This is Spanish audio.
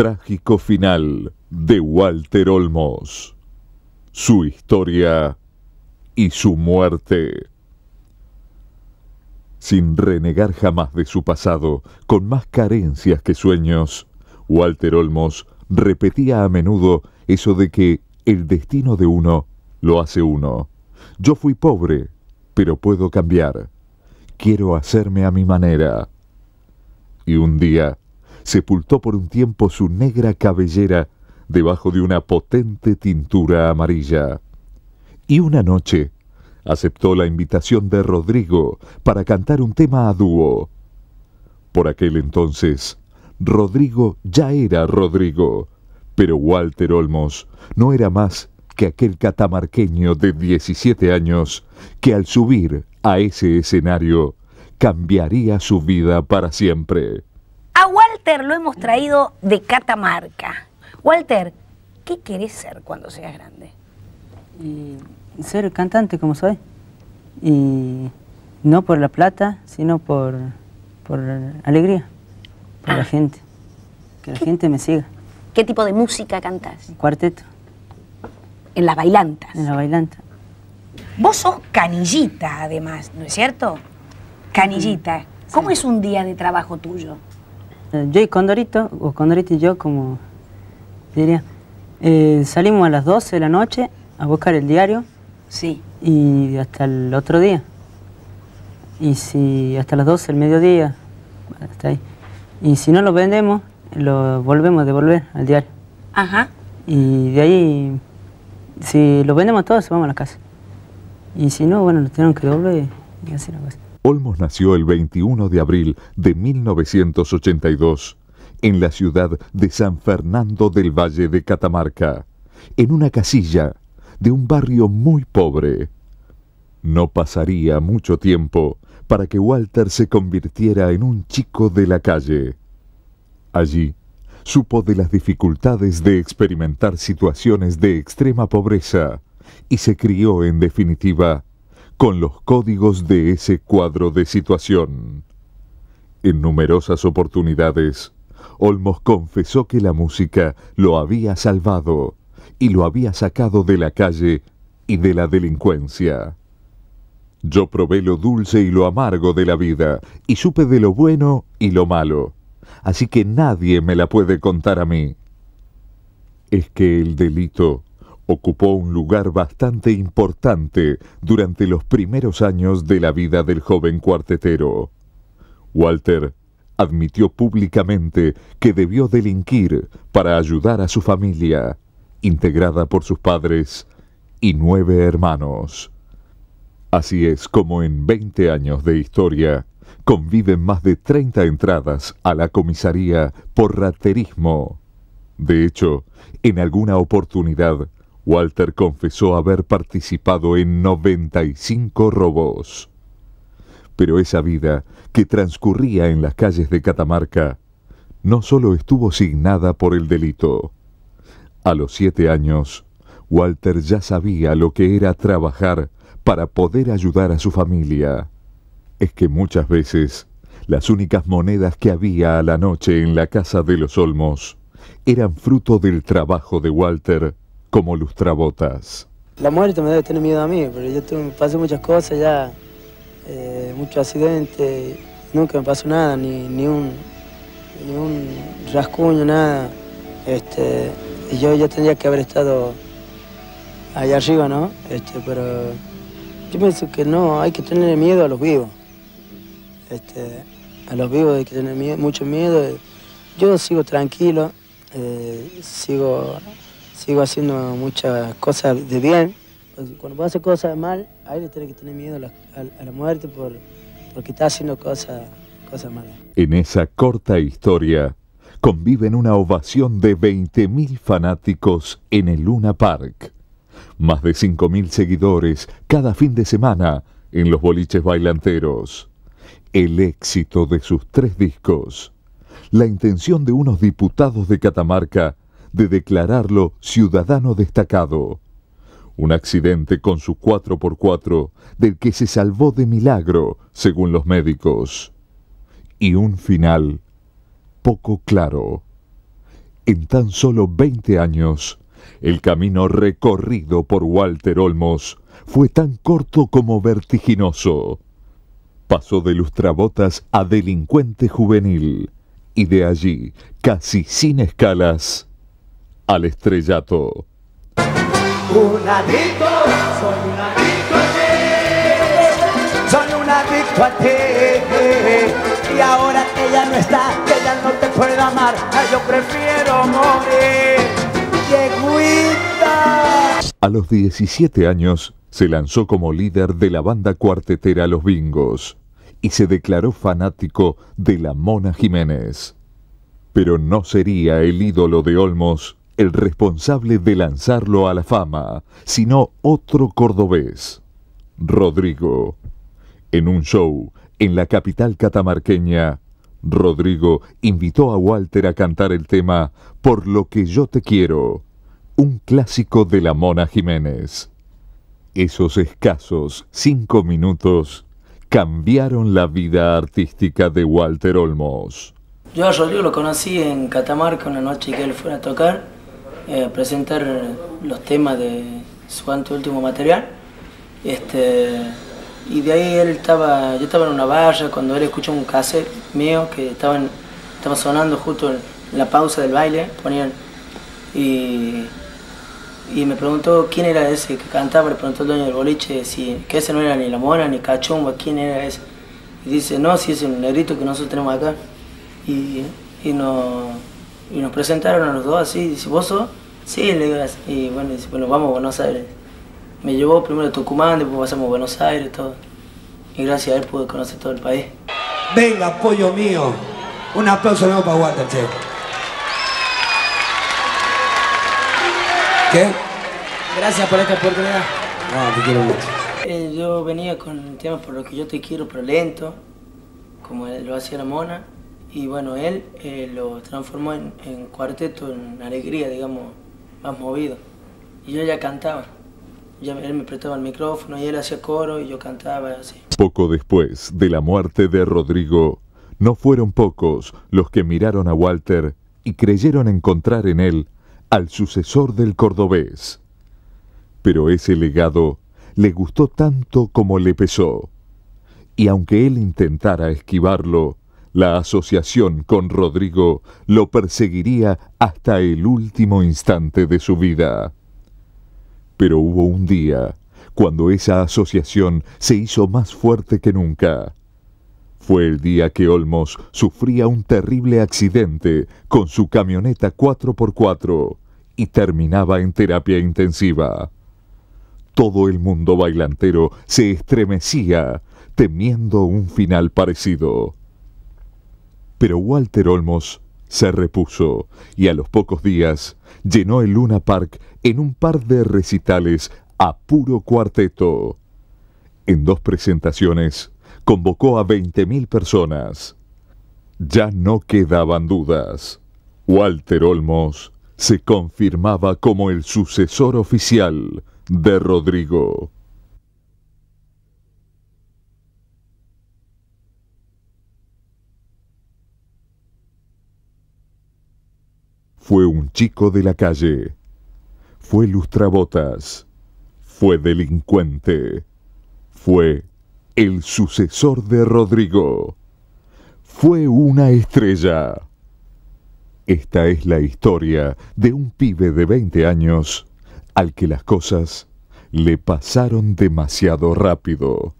trágico final de Walter Olmos, su historia y su muerte. Sin renegar jamás de su pasado, con más carencias que sueños, Walter Olmos repetía a menudo eso de que el destino de uno lo hace uno. Yo fui pobre, pero puedo cambiar. Quiero hacerme a mi manera. Y un día, sepultó por un tiempo su negra cabellera debajo de una potente tintura amarilla. Y una noche aceptó la invitación de Rodrigo para cantar un tema a dúo. Por aquel entonces, Rodrigo ya era Rodrigo, pero Walter Olmos no era más que aquel catamarqueño de 17 años que al subir a ese escenario cambiaría su vida para siempre. Walter lo hemos traído de Catamarca. Walter, ¿qué querés ser cuando seas grande? ser cantante como soy. Y no por la plata, sino por, por alegría, por la ah. gente. Que la gente me siga. ¿Qué tipo de música cantás? Cuarteto. En las bailantas. En la bailanta. Vos sos canillita, además, ¿no es cierto? Canillita. ¿Cómo es un día de trabajo tuyo? Eh, yo y Condorito, o Condorito y yo, como diría, eh, salimos a las 12 de la noche a buscar el diario. Sí. Y hasta el otro día. Y si hasta las 12 el mediodía, hasta ahí. Y si no lo vendemos, lo volvemos a devolver al diario. Ajá. Y de ahí, si lo vendemos todos se vamos a la casa. Y si no, bueno, lo tenemos que devolver y así la cosa. Olmos nació el 21 de abril de 1982 en la ciudad de San Fernando del Valle de Catamarca, en una casilla de un barrio muy pobre. No pasaría mucho tiempo para que Walter se convirtiera en un chico de la calle. Allí supo de las dificultades de experimentar situaciones de extrema pobreza y se crió en definitiva con los códigos de ese cuadro de situación. En numerosas oportunidades, Olmos confesó que la música lo había salvado y lo había sacado de la calle y de la delincuencia. Yo probé lo dulce y lo amargo de la vida y supe de lo bueno y lo malo, así que nadie me la puede contar a mí. Es que el delito ocupó un lugar bastante importante durante los primeros años de la vida del joven cuartetero. Walter admitió públicamente que debió delinquir para ayudar a su familia, integrada por sus padres y nueve hermanos. Así es como en 20 años de historia conviven más de 30 entradas a la comisaría por raterismo. De hecho, en alguna oportunidad, Walter confesó haber participado en 95 robos. Pero esa vida que transcurría en las calles de Catamarca no solo estuvo signada por el delito. A los siete años, Walter ya sabía lo que era trabajar para poder ayudar a su familia. Es que muchas veces las únicas monedas que había a la noche en la casa de los Olmos eran fruto del trabajo de Walter como lustrabotas. La muerte me debe tener miedo a mí, pero yo pasé muchas cosas ya, eh, muchos accidentes, nunca me pasó nada, ni, ni, un, ni rascuño, nada. Este, y yo ya tendría que haber estado allá arriba, ¿no? Este, pero yo pienso que no, hay que tener miedo a los vivos. Este, a los vivos hay que tener mucho miedo. Yo sigo tranquilo, eh, sigo sigo haciendo muchas cosas de bien. Pues, cuando puedo hacer cosas de mal, ahí le tiene que tener miedo a la, muerte por, porque está haciendo cosas cosas malas. En esa corta historia conviven una ovación de 20.000 fanáticos en el Luna Park. Más de 5.000 seguidores cada fin de semana en los boliches bailanteros. El éxito de sus tres discos. La intención de unos diputados de Catamarca de declararlo ciudadano destacado. Un accidente con su 4x4 del que se salvó de milagro, según los médicos. Y un final poco claro. En tan solo 20 años, el camino recorrido por Walter Olmos fue tan corto como vertiginoso. Pasó de lustrabotas a delincuente juvenil y de allí, casi sin escalas, al estrellato. Y ahora ella no está, no te puede amar, A los 17 años se lanzó como líder de la banda cuartetera Los Bingos y se declaró fanático de la Mona Jiménez. Pero no sería el ídolo de Olmos el responsable de lanzarlo a la fama, sino otro cordobés, Rodrigo. En un show en la capital catamarqueña, Rodrigo invitó a Walter a cantar el tema Por lo que yo te quiero, un clásico de la Mona Jiménez. Esos escasos cinco minutos cambiaron la vida artística de Walter Olmos. Yo a Rodrigo lo conocí en Catamarca una noche que él fue a tocar eh, presentar los temas de su último material. Este, y de ahí él estaba, yo estaba en una barra, cuando él escuchó un cassette mío que estaban, estaba sonando justo en la pausa del baile, ponían y, y me preguntó quién era ese que cantaba, le preguntó el dueño del boliche si que ese no era ni la mona ni cachumba, quién era ese. Y dice, no, si es un negrito que nosotros tenemos acá. Y, y no y nos presentaron a los dos así, dice, ¿vos sos? Sí, le digo así. Y bueno, dice, bueno, vamos a Buenos Aires. Me llevó primero a Tucumán, después pasamos a Buenos Aires, todo. Y gracias a él pude conocer todo el país. Venga, apoyo mío. Un aplauso nuevo para Walter, ¿Qué? Gracias por esta oportunidad. No, ah, te quiero mucho. Eh, yo venía con el tema por lo que yo te quiero, pero lento, como lo hacía la mona y bueno, él eh, lo transformó en, cuarteto, en alegría, digamos, más movido. Y yo ya cantaba. ya él me prestaba el micrófono y él hacía coro y yo cantaba así. Poco después de la muerte de Rodrigo, no fueron pocos los que miraron a Walter y creyeron encontrar en él al sucesor del cordobés. Pero ese legado le gustó tanto como le pesó. Y aunque él intentara esquivarlo, la asociación con Rodrigo lo perseguiría hasta el último instante de su vida. Pero hubo un día cuando esa asociación se hizo más fuerte que nunca. Fue el día que Olmos sufría un terrible accidente con su camioneta 4x4 y terminaba en terapia intensiva. Todo el mundo bailantero se estremecía temiendo un final parecido. Pero Walter Olmos se repuso y a los pocos días llenó el Luna Park en un par de recitales a puro cuarteto. En dos presentaciones convocó a 20.000 personas. Ya no quedaban dudas. Walter Olmos se confirmaba como el sucesor oficial de Rodrigo. Fue un chico de la calle. Fue lustrabotas. Fue delincuente. Fue el sucesor de Rodrigo. Fue una estrella. Esta es la historia de un pibe de 20 años al que las cosas le pasaron demasiado rápido.